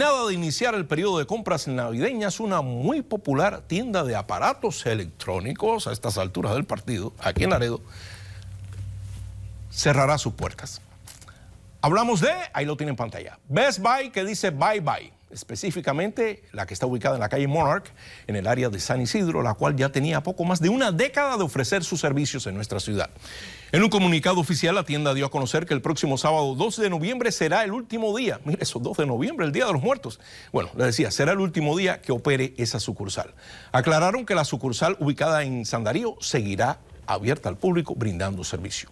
Nada de iniciar el periodo de compras navideñas, una muy popular tienda de aparatos electrónicos a estas alturas del partido, aquí en Laredo, cerrará sus puertas. Hablamos de, ahí lo tiene en pantalla, Best Buy que dice bye bye específicamente la que está ubicada en la calle Monarch, en el área de San Isidro, la cual ya tenía poco más de una década de ofrecer sus servicios en nuestra ciudad. En un comunicado oficial, la tienda dio a conocer que el próximo sábado 2 de noviembre será el último día, mire eso, 2 de noviembre, el Día de los Muertos. Bueno, le decía, será el último día que opere esa sucursal. Aclararon que la sucursal ubicada en San Darío seguirá abierta al público brindando servicio.